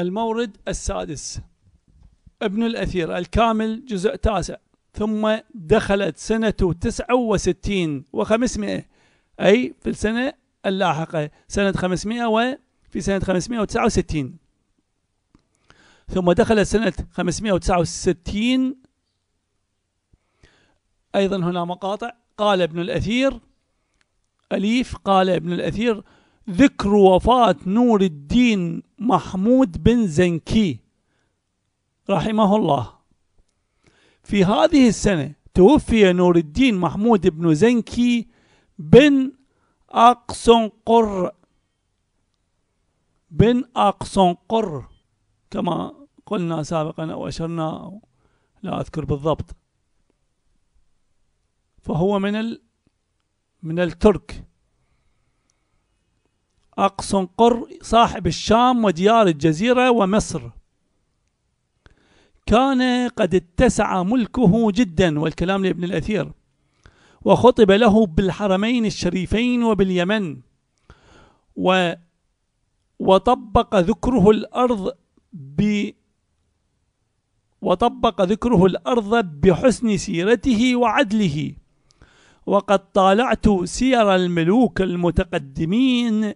المورد السادس ابن الأثير الكامل جزء تاسع ثم دخلت سنة تسعة وستين وخمسمائة أي في السنة اللاحقة سنة خمسمائة وفي سنة خمسمائة وتسعة وستين ثم دخلت سنة خمسمائة وتسعة وستين أيضا هنا مقاطع قال ابن الأثير أليف قال ابن الأثير ذكر وفاة نور الدين محمود بن زنكي رحمه الله في هذه السنة توفي نور الدين محمود بن زنكي بن أقصنقر بن أقصنقر كما قلنا سابقا أو أشرنا أو لا أذكر بالضبط فهو من ال من الترك أقسنقر صاحب الشام وديار الجزيرة ومصر كان قد اتسع ملكه جدا والكلام لابن الأثير وخطب له بالحرمين الشريفين وباليمن و وطبق ذكره الأرض ب وطبق ذكره الأرض بحسن سيرته وعدله وقد طالعت سير الملوك المتقدمين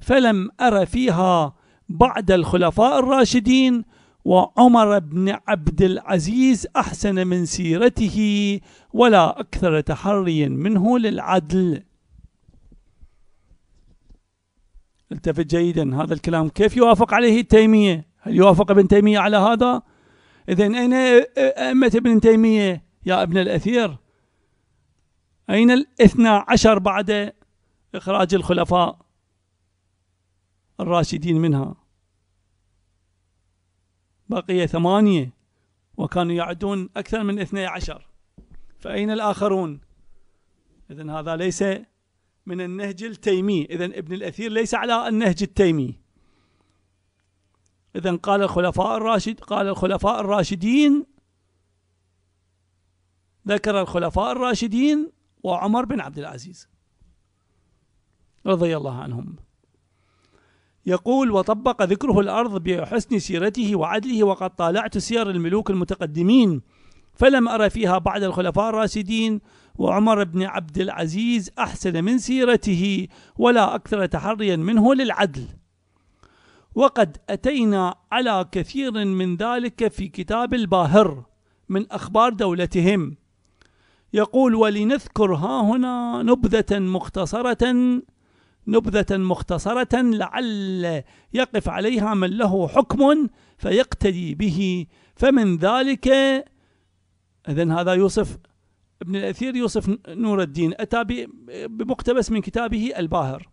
فلم أر فيها بعد الخلفاء الراشدين وعمر بن عبد العزيز أحسن من سيرته ولا أكثر تحريا منه للعدل التفت جيدا هذا الكلام كيف يوافق عليه تيمية هل يوافق ابن تيمية على هذا إذا أين أئمة ابن تيمية يا ابن الأثير أين الاثنى عشر بعد إخراج الخلفاء الراشدين منها بقي ثمانية وكانوا يعدون أكثر من اثني عشر فأين الآخرون إذا هذا ليس من النهج التيمي إذا ابن الأثير ليس على النهج التيمي إذا قال الخلفاء الراشد قال الخلفاء الراشدين ذكر الخلفاء الراشدين وعمر بن عبد العزيز رضي الله عنهم يقول وطبق ذكره الأرض بحسن سيرته وعدله وقد طالعت سير الملوك المتقدمين فلم أرى فيها بعد الخلفاء الراشدين وعمر بن عبد العزيز أحسن من سيرته ولا أكثر تحريا منه للعدل وقد أتينا على كثير من ذلك في كتاب الباهر من أخبار دولتهم يقول ولنذكر ها هنا نبذة مختصرة نبذة مختصرة لعل يقف عليها من له حكم فيقتدي به فمن ذلك إذن هذا يوصف ابن الأثير يوصف نور الدين أتى بمقتبس من كتابه الباهر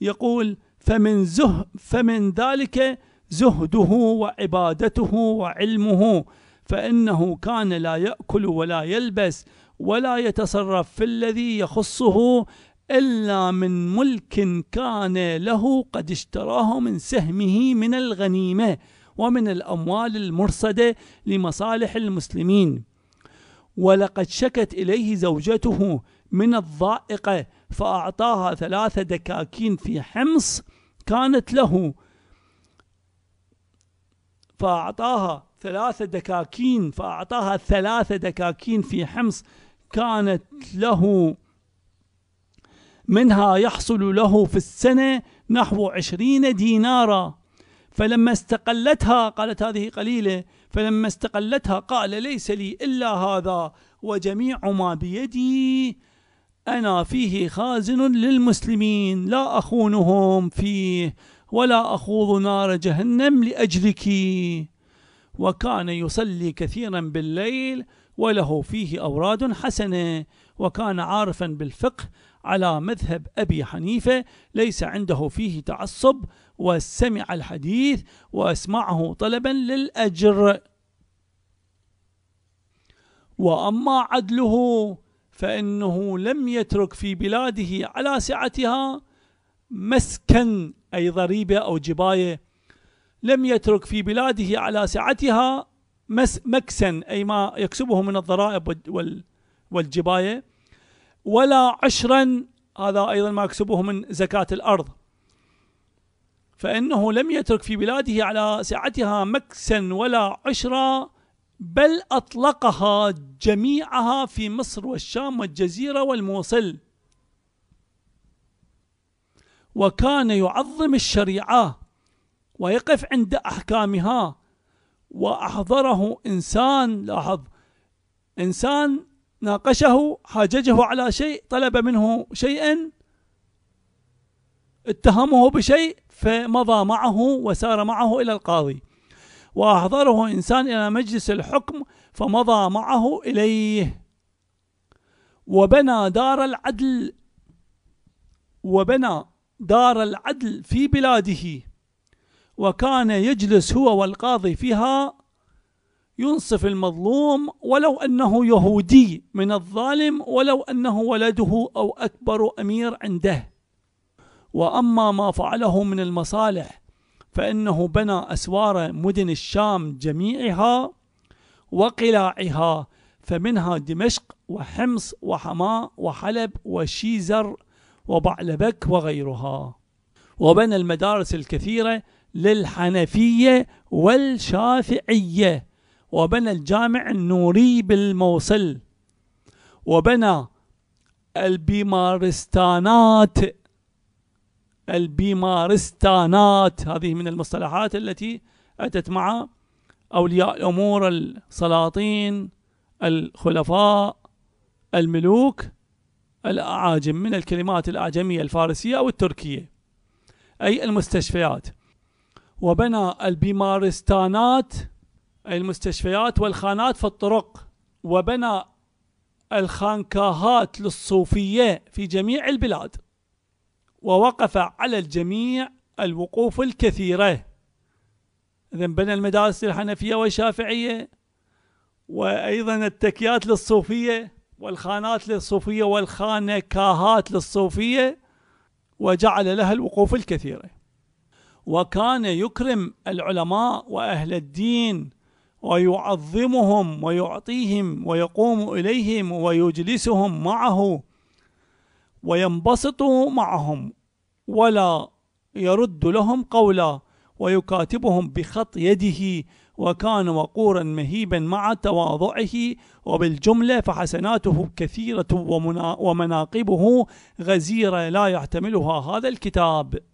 يقول فمن زه فمن ذلك زهده وعبادته وعلمه فإنه كان لا يأكل ولا يلبس ولا يتصرف في الذي يخصه إلا من ملك كان له قد اشتراه من سهمه من الغنيمة ومن الأموال المرصدة لمصالح المسلمين ولقد شكت إليه زوجته من الضائقة فأعطاها ثلاثة دكاكين في حمص كانت له فأعطاها ثلاثة دكاكين فأعطاها ثلاثة دكاكين في حمص كانت له منها يحصل له في السنة نحو عشرين دينارا فلما استقلتها قالت هذه قليلة فلما استقلتها قال ليس لي إلا هذا وجميع ما بيدي أنا فيه خازن للمسلمين لا أخونهم فيه ولا أخوض نار جهنم لأجلك وكان يصلي كثيرا بالليل وله فيه أوراد حسنة وكان عارفا بالفقه على مذهب أبي حنيفة ليس عنده فيه تعصب وسمع الحديث وأسمعه طلبا للأجر وأما عدله فإنه لم يترك في بلاده على سعتها مسكن أي ضريبة أو جباية لم يترك في بلاده على سعتها مكسا أي ما يكسبه من الضرائب والجباية ولا عشرا هذا أيضا ما يكسبه من زكاة الأرض فإنه لم يترك في بلاده على سعتها مكسا ولا عشرا بل أطلقها جميعها في مصر والشام والجزيرة والموصل وكان يعظم الشريعة ويقف عند أحكامها وأحضره إنسان لاحظ إنسان ناقشه حاججه على شيء طلب منه شيئا اتهمه بشيء فمضى معه وسار معه الى القاضي واحضره انسان الى مجلس الحكم فمضى معه اليه وبنى دار العدل وبنى دار العدل في بلاده وكان يجلس هو والقاضي فيها ينصف المظلوم ولو أنه يهودي من الظالم ولو أنه ولده أو أكبر أمير عنده وأما ما فعله من المصالح فإنه بنى أسوار مدن الشام جميعها وقلاعها فمنها دمشق وحمص وحماة وحلب وشيزر وبعلبك وغيرها وبنى المدارس الكثيرة للحنفية والشافعية وبنى الجامع النوري بالموصل وبنى البيمارستانات البيمارستانات هذه من المصطلحات التي أتت مع أولياء الأمور السلاطين الخلفاء الملوك الأعاجم من الكلمات الأعجمية الفارسية أو التركية أي المستشفيات وبنى البيمارستانات المستشفيات والخانات في الطرق وبنى الخانكاهات للصوفية في جميع البلاد ووقف على الجميع الوقوف الكثيرة إذا بنى المدارس الحنفية والشافعية وأيضا التكيات للصوفية والخانات للصوفية والخانكاهات للصوفية وجعل لها الوقوف الكثيرة وكان يكرم العلماء وأهل الدين ويعظمهم ويعطيهم ويقوم اليهم ويجلسهم معه وينبسط معهم ولا يرد لهم قولا ويكاتبهم بخط يده وكان وقورا مهيبا مع تواضعه وبالجمله فحسناته كثيره ومناقبه غزيره لا يحتملها هذا الكتاب